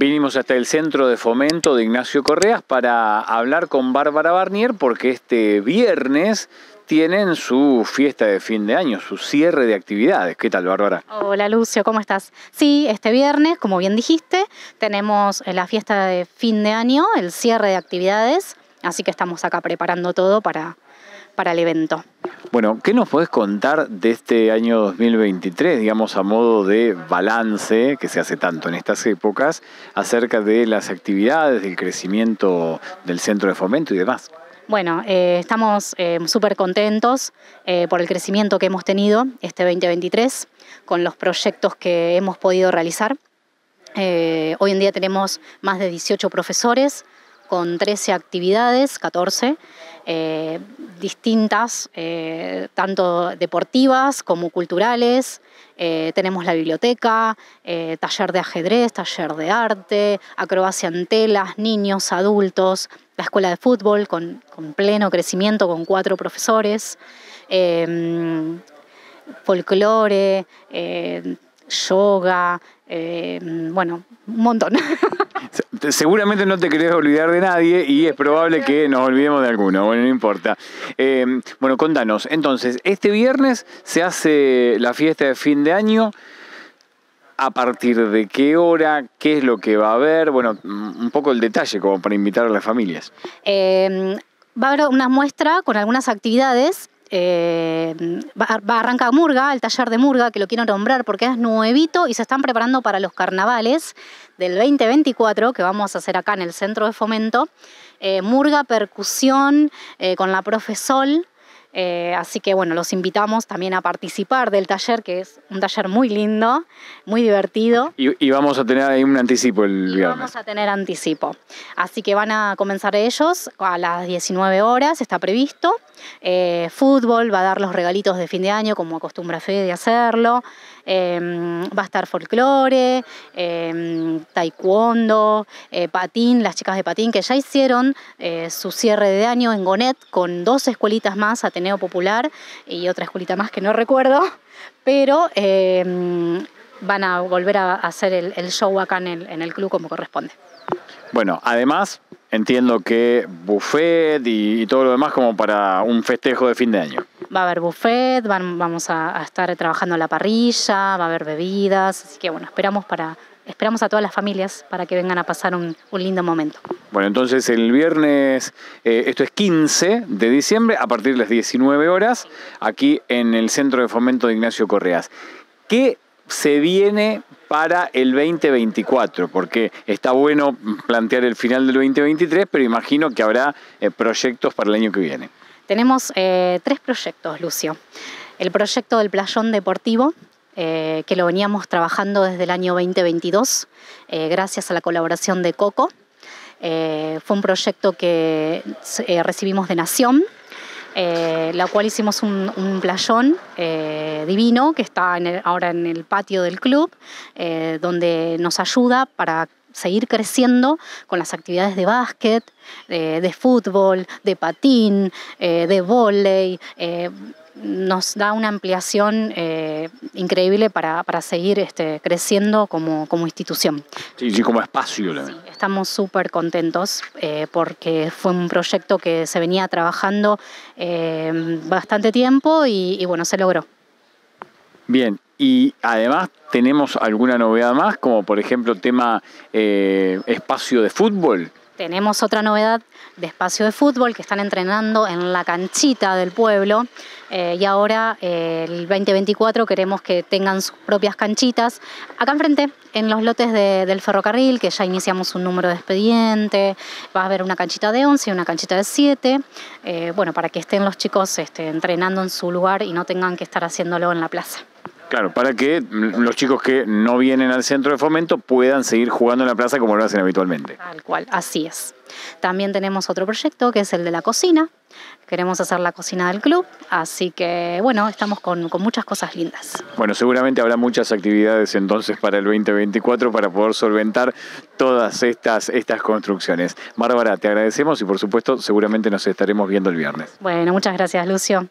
Vinimos hasta el centro de fomento de Ignacio Correas para hablar con Bárbara Barnier porque este viernes tienen su fiesta de fin de año, su cierre de actividades. ¿Qué tal, Bárbara? Hola, Lucio, ¿cómo estás? Sí, este viernes, como bien dijiste, tenemos la fiesta de fin de año, el cierre de actividades, así que estamos acá preparando todo para, evento. Bueno, ¿qué nos puedes contar de este año 2023, digamos a modo de balance que se hace tanto en estas épocas, acerca de las actividades, del crecimiento del centro de fomento y demás? Bueno, eh, estamos eh, súper contentos eh, por el crecimiento que hemos tenido este 2023 con los proyectos que hemos podido realizar. hoy en día tenemos más de 18 profesores, con 13 actividades, 14, eh, distintas, eh, tanto deportivas como culturales. Eh, tenemos la biblioteca, taller de ajedrez, taller de arte, acrobacia en telas, niños, adultos, la escuela de fútbol con, con pleno crecimiento, con cuatro profesores, em, folclore, yoga, em, bueno, un montón. seguramente no te querés olvidar de nadie y es probable que nos olvidemos de alguno, bueno, no importa. Eh, bueno, contanos, entonces, este viernes se hace la fiesta de fin de año. ¿A partir de qué hora? ¿Qué es lo que va a haber? Bueno, un poco el detalle como para invitar a las familias. Eh, va a haber una muestra con algunas actividades eh, a arrancar Murga, el taller de Murga, que lo quiero nombrar porque es nuevito y se están preparando para los carnavales del 2024 que vamos a hacer acá en el Centro de Fomento. Eh, Murga Percusión eh, con la Profe Sol. Eh, así que bueno, los invitamos también a participar del taller, que es un taller muy lindo, muy divertido. Y, vamos a tener ahí un anticipo el viernes. vamos a tener anticipo. Así que van a comenzar ellos a las 19 horas, está previsto. Eh, fútbol, va a dar los regalitos de fin de año, como acostumbra Fede hacerlo. Em, va a estar folclore, em, taekwondo, eh, patín, las chicas de patín que ya hicieron eh, su cierre de año en Gonet con dos escuelitas más, Ateneo Popular y otra escuelita más que no recuerdo, pero em, van a volver a hacer el, show acá en el, en el club como corresponde. Bueno, además entiendo que buffet y, todo lo demás como para un festejo de fin de año. Va a haber buffet, van, vamos a, estar trabajando la parrilla, va a haber bebidas, así que bueno, esperamos para... Esperamos a todas las familias para que vengan a pasar un, lindo momento. Bueno, entonces el viernes, eh, esto es 15 de diciembre, a partir de las 19 horas, aquí en el Centro de Fomento de Ignacio Correas. ¿Qué se viene para el 2024? Porque está bueno plantear el final del 2023, pero imagino que habrá eh, proyectos para el año que viene. Tenemos eh, tres proyectos, Lucio. El proyecto del playón deportivo, eh, que lo veníamos trabajando desde el año 2022, eh, gracias a la colaboración de Coco. fue un proyecto que recibimos de Nación, la cual hicimos un, playón divino que está ahora en el patio del club, donde nos ayuda para seguir creciendo con las actividades de básquet, eh, de fútbol, de patín, eh, de vóley. Eh, nos da una ampliación increíble para, seguir este, creciendo como, institución. Sí, como espacio. estamos súper contentos porque fue un proyecto que se venía trabajando bastante tiempo y, y bueno, se logró. Bien, y además tenemos alguna novedad más, como por ejemplo tema eh, espacio de fútbol. Tenemos otra novedad de espacio de fútbol que están entrenando en la canchita del pueblo eh, y ahora eh, el 2024 queremos que tengan sus propias canchitas acá enfrente en los lotes del ferrocarril que ya iniciamos un número de expediente, va a haber una canchita de 11 y una canchita de 7, bueno, para que estén los chicos este, entrenando en su lugar y no tengan que estar haciéndolo en la plaza. Claro, para que los chicos que no vienen al centro de fomento puedan seguir jugando en la plaza como lo hacen habitualmente. Tal cual, así es. También tenemos otro proyecto que es el de la cocina. Queremos hacer la cocina del club, así que bueno, estamos con, muchas cosas lindas. Bueno, seguramente habrá muchas actividades entonces para el 2024 para poder solventar todas estas, estas construcciones. Bárbara, te agradecemos y por supuesto seguramente nos estaremos viendo el viernes. Bueno, muchas gracias Lucio.